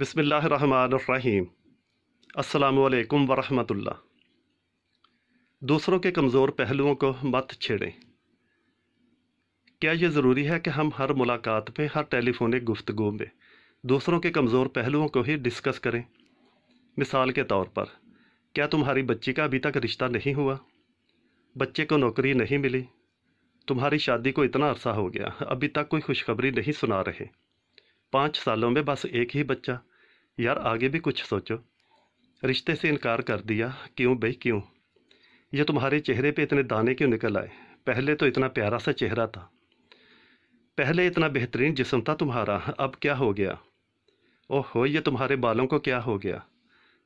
बिसमीम अल्लाम वरहमतुल्ला दूसरों के कमज़ोर पहलुओं को मत छेड़ें क्या यह ज़रूरी है कि हम हर मुलाकात में हर टेलीफोनिक गुफ्तु में दूसरों के कमज़ोर पहलुओं को ही डिस्कस करें मिसाल के तौर पर क्या तुम्हारी बच्ची का अभी तक रिश्ता नहीं हुआ बच्चे को नौकरी नहीं मिली तुम्हारी शादी को इतना अरसा हो गया अभी तक कोई खुशखबरी नहीं सुना रहे पाँच सालों में बस एक ही बच्चा यार आगे भी कुछ सोचो रिश्ते से इनकार कर दिया क्यों भाई क्यों ये तुम्हारे चेहरे पे इतने दाने क्यों निकल आए पहले तो इतना प्यारा सा चेहरा था पहले इतना बेहतरीन जिसम था तुम्हारा अब क्या हो गया ओहो ये तुम्हारे बालों को क्या हो गया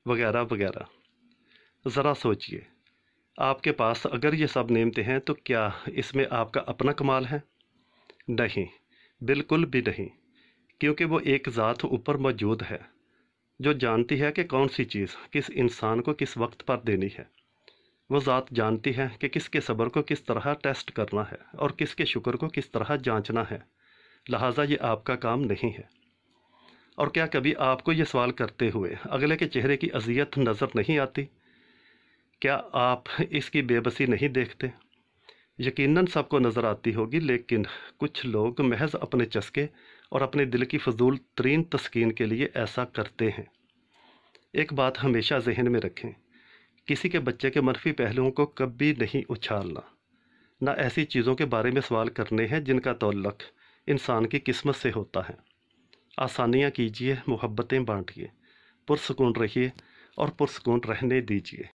वगैरह वगैरह ज़रा सोचिए आपके पास अगर ये सब नियमते हैं तो क्या इसमें आपका अपना कमाल है नहीं बिल्कुल भी नहीं क्योंकि वो एक ज़ात ऊपर मौजूद है जो जानती है कि कौन सी चीज़ किस इंसान को किस वक्त पर देनी है वो ज़ात जानती है कि किसके सब्र को किस तरह टेस्ट करना है और किसके शुक्र को किस तरह जांचना है लिहाजा ये आपका काम नहीं है और क्या कभी आपको ये सवाल करते हुए अगले के चेहरे की अजियत नज़र नहीं आती क्या आप इसकी बेबसी नहीं देखते यकीनन सबको नज़र आती होगी लेकिन कुछ लोग महज अपने चस्के और अपने दिल की फजूल तरीन तस्किन के लिए ऐसा करते हैं एक बात हमेशा जहन में रखें किसी के बच्चे के मनफी पहलुओं को कभी नहीं उछालना ना ऐसी चीज़ों के बारे में सवाल करने हैं जिनका तल्लक इंसान की किस्मत से होता है आसानियाँ कीजिए मोहब्बतें बांटिए पुरसकून रहिए और पुरसकून रहने दीजिए